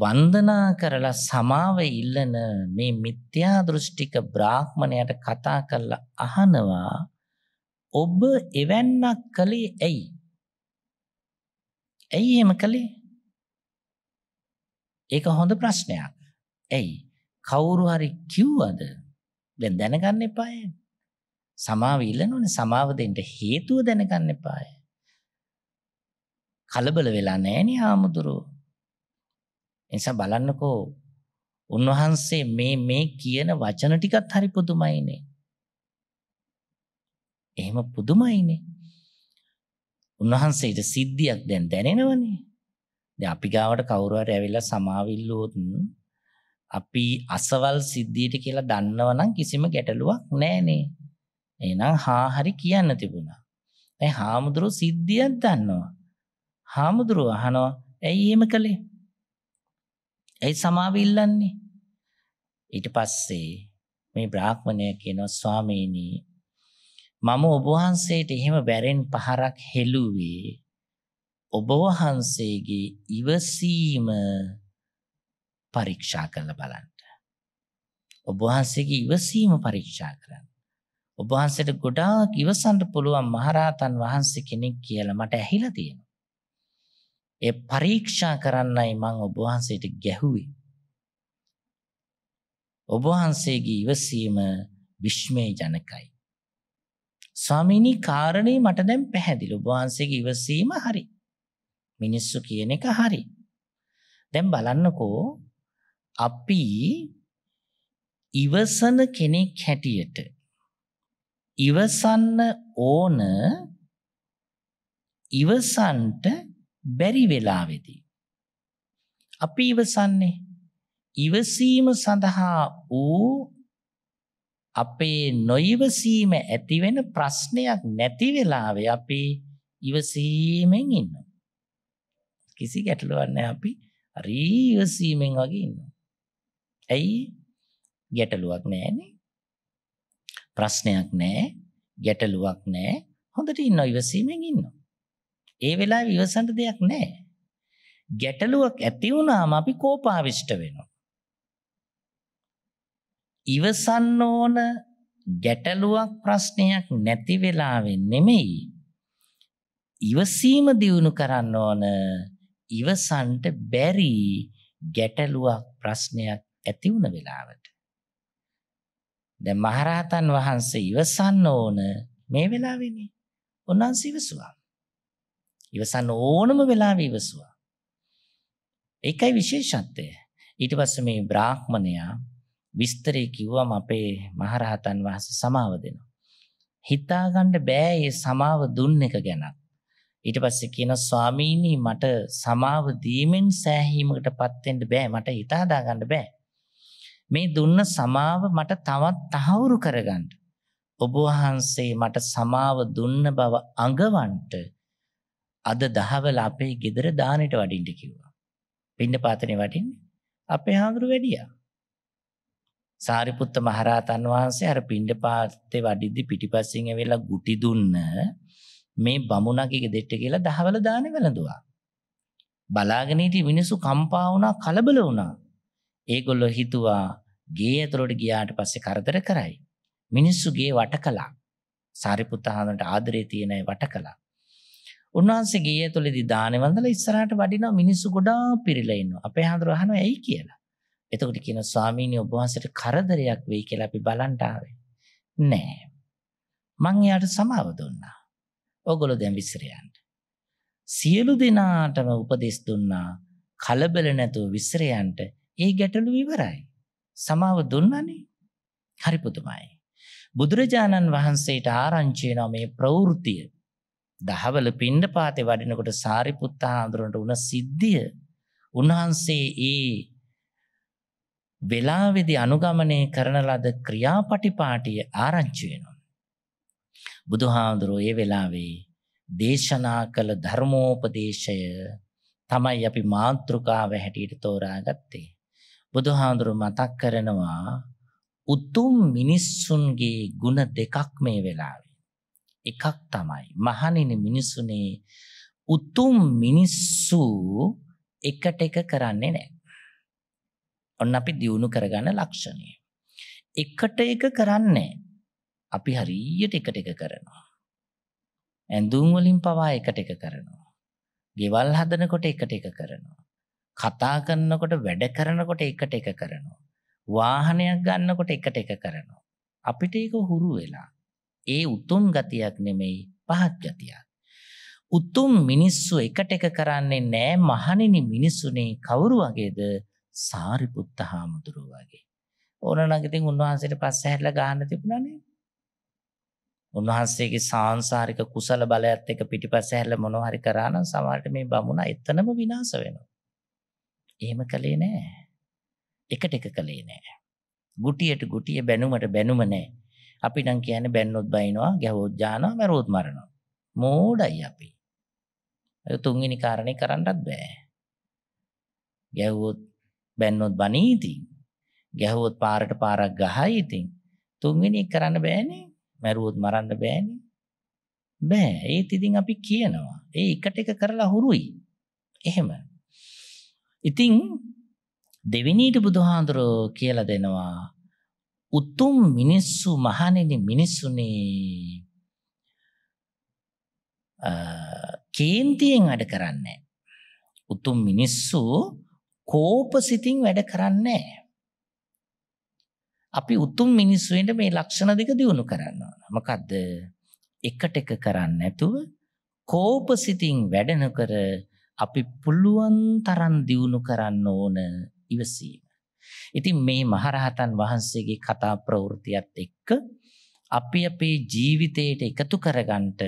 වන්දනා කරලා සමාව ඉල්ලන මේ මිත්‍යා දෘෂ්ටික බ්‍රාහ්මණයට කතා කරලා අහනවා ඔබ එවන්නක් කළේ ඇයි? ඇයි එහෙම කළේ? ඒක හොඳ ප්‍රශ්නයක්. ඇයි? කවුරු හරි කිව්වද? දැන් දැනගන්න එපාය. සමාව ඉල්ලනෝනේ සමාව දෙන්න හේතුව දැනගන්න එපාය. කලබල වෙලා නැණි ආමුදුරෝ. එනිසා බලන්නකෝ උන්වහන්සේ මේ මේ කියන වචන ටිකත් හරි පුදුමයිනේ. එහෙම පුදුමයිනේ. උන්වහන්සේට සිද්ධියක් දැන් දැනෙනවනේ. දැන් අපි ගාවට කවුරු හරි ඇවිල්ලා සමාවිල්ලුවොත් අපි අසවල් සිද්ධියට කියලා දන්නවනම් කිසිම ගැටලුවක් නෑනේ. එහෙනම් හා හරි කියන්න තිබුණා. දැන් හාමුදුරු සිද්ධියක් දන්නවා. හාමුදුරු අහනවා ඇයි එහෙම කළේ? ඇයි සමාව ඉල්ලන්නේ? ඊට පස්සේ මේ බ්‍රාහ්මණය කියනවා ස්වාමීනි මම ඔබ වහන්සේට එහෙම බැරෙන් පහරක් හෙළුවේ ඔබ වහන්සේගේ ඉවසීම පරීක්ෂා කරලා බලන්න. ඔබ වහන්සේගේ ඉවසීම පරීක්ෂා කරන්න. ඔබ වහන්සේට ගොඩාක් ඉවසන්න පුළුවන් මහරහතන් වහන්සේ කෙනෙක් කියලා මට ඇහිලා තියෙනවා. ඒ පරීක්ෂා කරන්නයි මම ඔබ වහන්සේට ගැහුවේ. ඔබ වහන්සේගේ ඉවසීම විශ්මයජනකයි. ස්වාමීනි කාරණේ මට දැන් පැහැදිලි. ඔබ වහන්සේගේ ඉවසීම හරි. මිනිස්සු කියන එක හරි. දැන් බලන්නකෝ අපි ඉවසන කෙනෙක් හැටියට ඉවසන්න ඕන ඉවසන්ට බැරි වෙලාවෙදී අපි ඉවසන්නේ ඉවසීම සඳහා වූ අපේ නොයිවසීම ඇති වෙන ප්‍රශ්නයක් නැති වෙලාවේ අපි ඉවසීමෙන් ඉන්නවා කිසි ගැටලුවක් නැහැ අපි හරි ඉවසීමෙන් වගේ ඉන්නවා ඇයි ගැටලුවක් නෑනේ. ප්‍රශ්නයක් නෑ, ගැටලුවක් නෑ. හොඳට ඉන්න ඉවසීමෙන් ඉන්න. ඒ වෙලාවේ ඉවසන්න දෙයක් නෑ. ගැටලුවක් ඇති වුණාම අපි කෝපාවිෂ්ඨ වෙනවා. ඉවසන්න ඕන ගැටලුවක් ප්‍රශ්නයක් නැති වෙලාවෙ නෙමෙයි ඉවසීම දියුණු කරන්න ඕන ඉවසන්ට බැරි ගැටලුවක් ප්‍රශ්නයක් ඇති වුණ වෙලාවට දැන් මහරහතන් වහන්සේ ඉවසන්න ඕන මේ වෙලාවේනේ. උන්වහන්සේ ඉවසුවා. ඉවසන්න ඕනම වෙලාවෙ ඉවසුවා. ඒකයි විශේෂත්වය. ඊට පස්සේ මේ බ්‍රාහ්මණයා විස්තරේ කිව්වම අපේ මහරහතන් වහන්සේ සමාව දෙනවා. හිතාගන්න බෑ මේ සමාව දුන්න එක ගැන. ඊට පස්සේ කියන ස්වාමීනි මට සමාව දීමෙන් සෑහීමකටපත් වෙන්න බෑ මට හිතාදා ගන්න බෑ. මේ දුන්න සමාව මට තවත් තහවුරු කරගන්න. ඔබ වහන්සේ මට සමාව දුන්න බව අඟවන්ට අද දහවල අපේ ගෙදර දානෙට වඩින්න කිව්වා. පින්න පාතනේ වඩින්නේ අපේ හාමුදුරු වැඩියා. සාරිපුත්ත මහරහතන් වහන්සේ අර පින්ඩ පාත්තේ වඩිද්දි පිටිපස්සෙන් ඇවිල්ලා ගුටි දුන්න මේ බමුණගේ ගෙදෙට්ට කියලා දහවල දානේ වැළඳුවා. බලාගෙන හිටි මිනිස්සු කම්පා වුණා කලබල වුණා. ඒගොල්ලො හිතුවා ගේ ඇතුළට ගියාට පස්සේ කරදර කරයි. මිනිස්සුගේ වට කලා. සාරිපුත්තහාදට ආදරේ තියෙනයි වට කලා. උන්වහන්සේ ගේ ඇතුළේදී දානවන්දල ඉස්සරහට වඩිනවා මිනිස්සු ගොඩාක් පිරිලා ඉන්නවා. අපේ හඳුර අහනවා ඇයි කියලා. එතකොට කියන ස්වාමීනි ඔබ වහන්සේට කරදරයක් වෙයි කියලා අපි බලන්ට ආවේ. නෑ. මං එයාට සමාව දුන්නා. ඔගොල්ලෝ දැන් විසිර යන්න. සියලු දෙනාටම උපදෙස් දුන්නා කලබල නැතුව විසිර යන්න ඒ ගැටලු විවරයි. සමාව දුන්නනේ හරිපුතුමයි. බුදුරජාණන් වහන්සේට ආරංචියනො මේ ප්‍රවෘතිය. දහවල පින්ඩ පාතේ වඩිනකොට සාරිපුත්තා හාමුදුරන්ට උන සිද්ධිය උන්වහන්සේ ඒ වෙලාවෙදි අනුගමනය කරන ලද ක්‍රියාපටිපාටිය ආරංචි වෙනවා. බුදුහාඳුරෝ ඒ වෙලාවේ දේශනා කළ ධර්මෝපදේශය තමයි අපි මාතෘකාව හැටියට තෝරාගත්තේ. බුදුහාඳුරු මතක් කරනවා උතුම් මිනිස්සුන්ගේ ಗುಣ දෙකක් මේ වෙලාවේ. එකක් තමයි මහණෙනි මිනිසුනේ උතුම් මිනිස්සු එකට එක කරන්නේ නැහැ. ඔන්න අපි දියුණු කරගන්න ලක්ෂණය. එකට එක කරන්නේ අපි හරියට එකට එක කරනවා. ඇඳුම් වලින් පවා එකට එක කරනවා. ගෙවල් හදනකොට එකට එක කරනවා. කතා කරනකොට වැඩ කරනකොට එකට එක කරනවා. වාහනයක් ගන්නකොට එකට එක කරනවා. අපිට ඒක හුරු වෙලා. ඒ උතුම් ගතියක් නෙමෙයි පහත් ගතියක්. උතුම් මිනිස්සු එකට එක කරන්නේ නෑ මහණෙනි මිනිස්සුනේ කවුරු වගේද සාරිපුත්ත හාමුදුරුව වගේ. ඕනනම් ඉතින් උන්වහන්සේට පස්ස හැරලා ගහන්න තිබුණානේ. උන්වහන්සේගේ සාංශාරික කුසල බලයත් එක්ක පිටිපස්ස හැරලා මොනවා හරි කරා නම් සමහරට මේ බමුණා එතනම විනාශ වෙනවා. එහෙම කළේ නෑ. එකට එක කළේ නෑ. ගුටියට ගුටිය බැනුමට බැනුම නෑ. අපි නම් කියන්නේ බැන්නොත් බයිනවා, ගැහුවොත් ජානවා, මැරුවොත් මරනවා. මෝඩයි අපි. ඒ තුන්වෙනි කාරණේ කරන්නත් බෑ. ගැහුවොත් බැන්නොත් බනී ඉතින්. ගැහුවොත් පාරට පාරක් ගහයි ඉතින්. තුන්වෙනි කරන්න බෑනේ. මැරුවොත් මරන්න බෑනේ. බෑ. ඒත් ඉතින් අපි කියනවා. ඒ එකට එක කරලා හුරුයි. එහෙම. ඉතිං දෙවිනීට බුදුහාන්දුරෝ කියල දෙනවා උත්තුම් මිනිස්සු මහනෙන මිනිස්සුනේ කේන්තියෙන් වැඩ කරන්නේ. උතුම් මිනිස්සු කෝපසිතින් වැඩ කරන්නේ. අපි උතුම් මිනිස්සුවෙන්ට මේ ලක්ෂණ දෙක දියුණු කරන්නවා. මොකක්ද එකට එක කරන්න නැතුව කෝපසිතින් වැඩන කර අපි පුළුවන් තරම් දියුණු කරන්න ඕන ඉවසීම. ඉතින් මේ මහරහතන් වහන්සේගේ කතා ප්‍රවෘතියත් එක්ක අපි අපේ ජීවිතයට එකතු කරගන්නට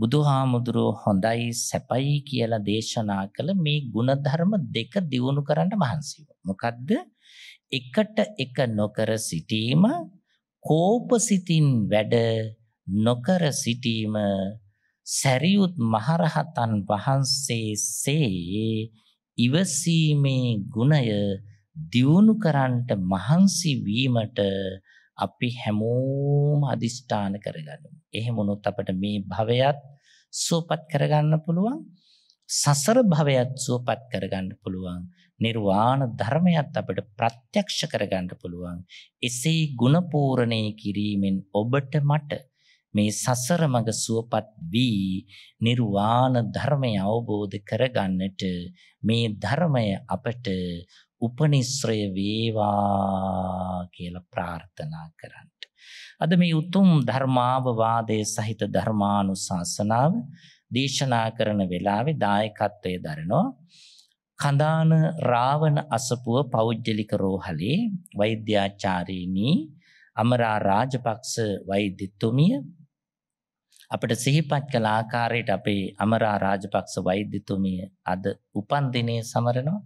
බුදුහාමුදුරුව හොඳයි සැපයි කියලා දේශනා කළ මේ ಗುಣධර්ම දෙක දියුණු කරන්න මහන්සි මොකද්ද? එකට එක නොකර සිටීම කෝපසිතින් වැඩ නොකර සිටීම සැරියුත් මහරහතන් වහන්සේසේ ඉවසීමේ ගුණය දියුණු කරන්නට මහන්සි වීමට අපි හැමෝම අදිෂ්ඨාන කරගන්නමු. එහෙම වුණොත් අපට මේ භවයත් සුවපත් කරගන්න පුළුවන්. සසර භවයත් සුවපත් කරගන්න පුළුවන්. නිර්වාණ ධර්මයත් අපිට ප්‍රත්‍යක්ෂ කරගන්න පුළුවන්. එසේ ಗುಣ පූර්ණේ කිරීමෙන් ඔබට මට මේ සසර මඟ සුවපත් වී නිර්වාණ ධර්මය අවබෝධ කරගන්නට මේ ධර්මය අපට උපනිශ්‍රය වේවා කියලා ප්‍රාර්ථනා කරන්න. අද මේ උතුම් ධර්මාවවාදයේ සහිත ධර්මානුශාසනාව දේශනා කරන වෙලාවේ දායකත්වයේ දරනවා කඳාන රාවණ අසපුව පෞද්ගලික රෝහලේ වෛද්‍යාචාරිණී අමරා රාජපක්ෂ වෛද්‍යතුමිය අපට සිහිපත් කළ ආකාරයට අපේ අමරා රාජපක්ෂ වෛද්‍යතුමිය අද උපන් දිනේ සමරනවා.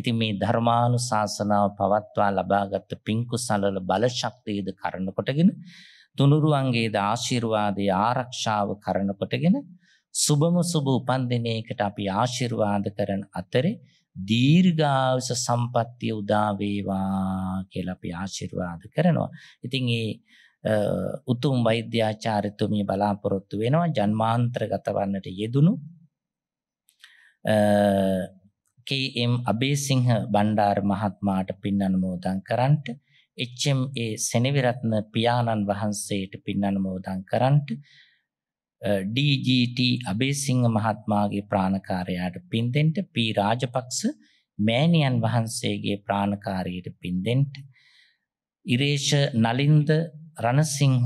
ඉතින් මේ ධර්මානුශාසනාව පවත්වා ලබාගත් පින්කුසලල බලශක්තියද කරන කොටගෙන තුනුරුවන්ගේද ආශිර්වාදයේ ආරක්ෂාව කරන කොටගෙන සුබම සුබ උපන් දිනයකට අපි ආශිර්වාද කරන අතරේ දීර්ඝායස සම්පත්තිය උදා වේවා කියලා අපි ආශිර්වාද කරනවා. ඉතින් මේ උතුම් වෛද්‍යාචාර්යතුමිය බලාපොරොත්තු වෙනවා ජන්මාන්තරගත වන්නට යෙදුණු KM අබේසිංහ බණ්ඩාර මහත්මයාට පින් අනුමෝදන් කරන්නට HMA සෙනවිරත්න පියාණන් වහන්සේට පින් අනුමෝදන් කරන්නට DGT අබේසිංහ මහත්මයාගේ ප්‍රාණකාරයාට පින් දෙන්න පී රාජපක්ෂ මෑණියන් වහන්සේගේ ප්‍රාණකාරයට පින් දෙන්න ඉරේෂ නලින්ද රණසිංහ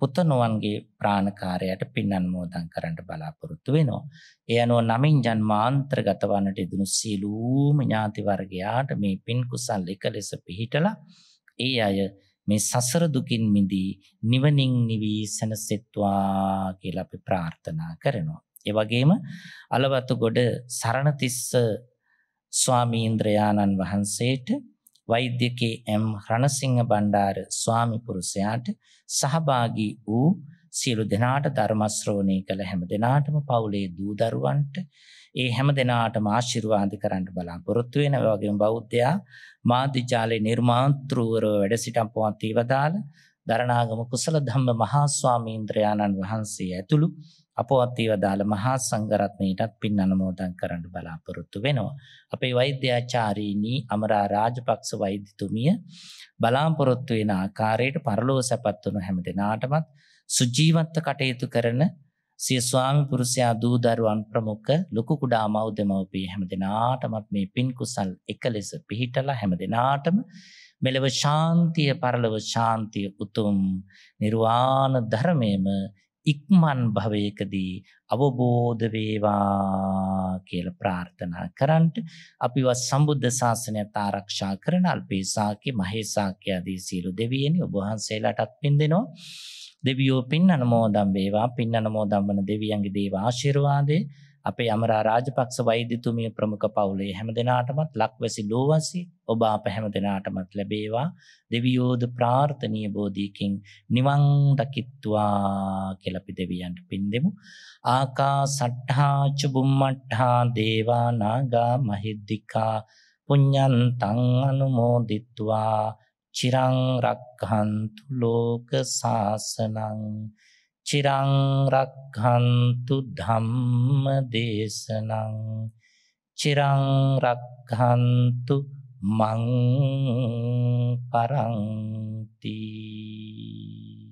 පුතණුවන්ගේ ප්‍රාණකාරයට පින් අනුමෝදන් කරන්න බලාපොරොත්තු වෙනවා. ඒ අනුව නමින් ජන්මාන්තරගත වන්නට ඉදුණු සියලුම ඥාති වර්ගයාට මේ පින් කුසල් එක ලෙස පිහිටලා ඒ අය මේ සසර දුකින් මිදී නිවනින් නිවි සැනසෙත්වා කියලා අපි ප්‍රාර්ථනා කරනවා. ඒ වගේම අලවතුගොඩ සරණතිස්ස ස්වාමීන්ද්‍රයාණන් වහන්සේට වෛද්‍ය කේ.එම්. රණසිංහ බණ්ඩාර ස්වාමි පුරුෂයාට සහභාගී වූ සියලු දෙනාට ධර්ම ශ්‍රවණය කළ හැම දෙනාටම පවුලේ දූ දරුවන්ට ඒ හැම දෙනාටම ආශිර්වාද කරන්න බලාපොරොත්තු වෙන වගේම බෞද්ධයා මාධ්‍යාලේ නිර්මාතෘවරව වැඩ සිටම් පවත්වීවදාල දරණාගම කුසල ධම්ම මහා ස්වාමීන්ද්‍රයාණන් වහන්සේ ඇතුළු අපවත් ඒව දාලා මහා සංඝරත්නයටත් පින් අනුමෝදන් කරන්න බලාපොරොත්තු වෙනවා. අපේ වෛද්‍යාචාරීනී අමරා රාජපක්ෂ වෛද්‍යතුමිය බලාපොරොත්තු වෙන ආකාරයට පරලෝව සැපත් වුණු හැම දිනාටමත් සුජීවත්ව කටයුතු කරන සිය ස්වාමි පුරුෂයා දූ දරුවන් ප්‍රමුඛ ලොකු කුඩා මව් දෙමව්පිය හැම දිනාටමත් මේ පින් කුසල් එක ලෙස පිහිටලා හැම දිනාටම මෙලව ශාන්තිය පරලව ශාන්තිය උතුම් නිර්වාණ ධර්මයේම ඉක්මන් භවයකදී අවබෝධ වේවා කියලා ප්‍රාර්ථනා කරන්ට අපිව සම්බුද්ධ ශාසනයත් ආරක්ෂා කරන අල්පේසාකේ මහේසාකේ ආදී සියලු දෙවියනි ඔබ වහන්සේලාටත් පින් දෙනවා දෙවියෝ පින් අනුමෝදන් වේවා පින් අනුමෝදන් වන දෙවියන්ගේ දේව ආශිර්වාදේ අපේ අමරා රාජපක්ෂ වෛද්‍යතුමිය ප්‍රමුඛ පවුලේ හැම දෙනාටමත් ලක්වැසි ලෝවසි ඔබ අප හැම දෙනාටමත් ලැබේවා දෙවියෝද ප්‍රාර්ථනීය බෝධීකින් නිවන් දකිත්වා කියලා අපි දෙවියන්ට පින් දෙමු ආකාසට්ඨා ච බුම්මට්ඨා දේවා නාග මහිද්దికා පුඤ්ඤන්තං අනුමෝදිත්වා චිරං රක්ඛන්තු ලෝක සාසනං චිරංරක්හන්තු ධම්ම දේශනං චිරංරක්හන්තු මං පරංතිී